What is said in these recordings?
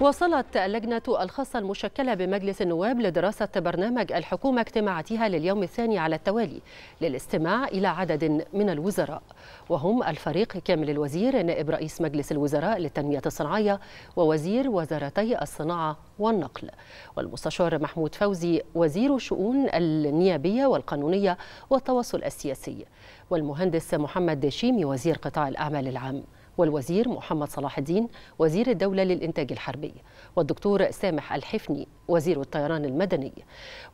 وصلت اللجنة الخاصة المشكلة بمجلس النواب لدراسة برنامج الحكومة اجتماعاتها لليوم الثاني على التوالي للاستماع إلى عدد من الوزراء وهم الفريق كامل الوزير نائب رئيس مجلس الوزراء للتنمية الصناعية ووزير وزارتي الصناعة والنقل والمستشار محمود فوزي وزير الشؤون النيابية والقانونية والتواصل السياسي والمهندس محمد ديشيمي وزير قطاع الأعمال العام والوزير محمد صلاح الدين وزير الدولة للإنتاج الحربي والدكتور سامح الحفني وزير الطيران المدني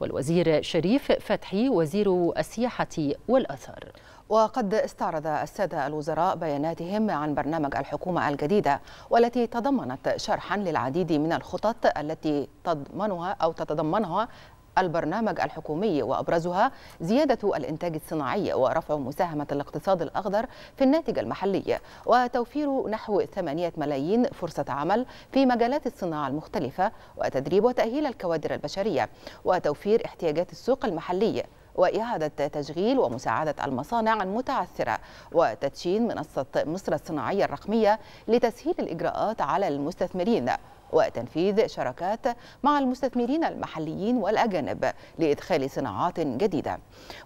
والوزير شريف فتحي وزير السياحة والأثار وقد استعرض السادة الوزراء بياناتهم عن برنامج الحكومة الجديدة والتي تضمنت شرحا للعديد من الخطط التي تضمنها أو تتضمنها البرنامج الحكومي وأبرزها زيادة الإنتاج الصناعي ورفع مساهمة الاقتصاد الأخضر في الناتج المحلي وتوفير نحو 8 ملايين فرصة عمل في مجالات الصناعة المختلفة وتدريب وتأهيل الكوادر البشرية وتوفير احتياجات السوق المحلي وإعادة تشغيل ومساعدة المصانع المتعثرة وتدشين منصة مصر الصناعية الرقمية لتسهيل الإجراءات على المستثمرين وتنفيذ شراكات مع المستثمرين المحليين والأجانب لإدخال صناعات جديدة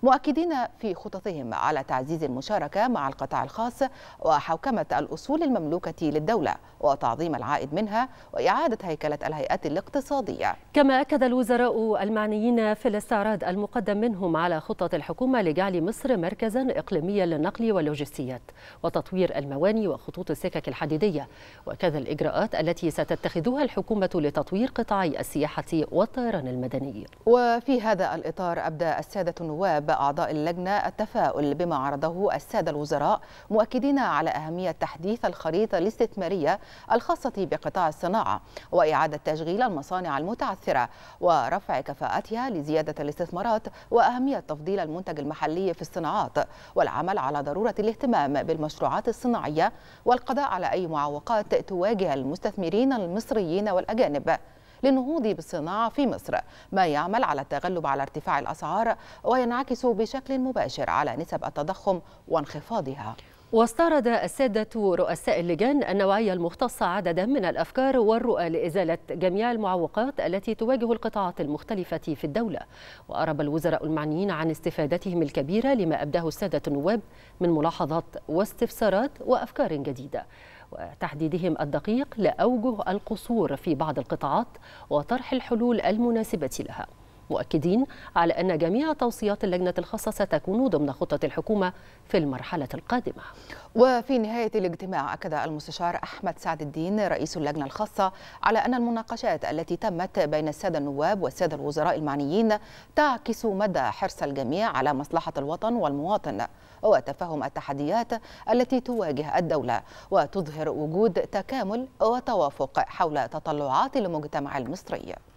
مؤكدين في خططهم على تعزيز المشاركة مع القطاع الخاص وحوكمة الأصول المملوكة للدولة وتعظيم العائد منها وإعادة هيكلة الهيئات الاقتصادية كما أكد الوزراء المعنيين في الاستعراض المقدم منهم على خطط الحكومة لجعل مصر مركزا إقليميا للنقل واللوجستيات وتطوير المواني وخطوط السكك الحديدية وكذا الإجراءات التي ستتخذها تنفذها الحكومة لتطوير قطاعي السياحة والطيران المدني وفي هذا الإطار أبدى السادة النواب أعضاء اللجنة التفاؤل بما عرضه السادة الوزراء مؤكدين على أهمية تحديث الخريطة الاستثمارية الخاصة بقطاع الصناعة وإعادة تشغيل المصانع المتعثرة ورفع كفاءتها لزيادة الاستثمارات وأهمية تفضيل المنتج المحلي في الصناعات والعمل على ضرورة الاهتمام بالمشروعات الصناعية والقضاء على أي معوقات تواجه المستثمرين المصريين المصريين والأجانب للنهوض بالصناعة في مصر ما يعمل على التغلب على ارتفاع الأسعار وينعكس بشكل مباشر على نسب التضخم وانخفاضها واستعرض السادة رؤساء اللجان النوعية المختصة عددا من الأفكار والرؤى لإزالة جميع المعوقات التي تواجه القطاعات المختلفة في الدولة وأرب الوزراء المعنيين عن استفادتهم الكبيرة لما أبداه السادة النواب من ملاحظات واستفسارات وأفكار جديدة وتحديدهم الدقيق لأوجه القصور في بعض القطاعات وطرح الحلول المناسبة لها مؤكدين على أن جميع توصيات اللجنة الخاصة ستكون ضمن خطة الحكومة في المرحلة القادمة وفي نهاية الاجتماع أكد المستشار أحمد سعد الدين رئيس اللجنة الخاصة على أن المناقشات التي تمت بين السادة النواب والسادة الوزراء المعنيين تعكس مدى حرص الجميع على مصلحة الوطن والمواطن وتفهم التحديات التي تواجه الدولة وتظهر وجود تكامل وتوافق حول تطلعات المجتمع المصري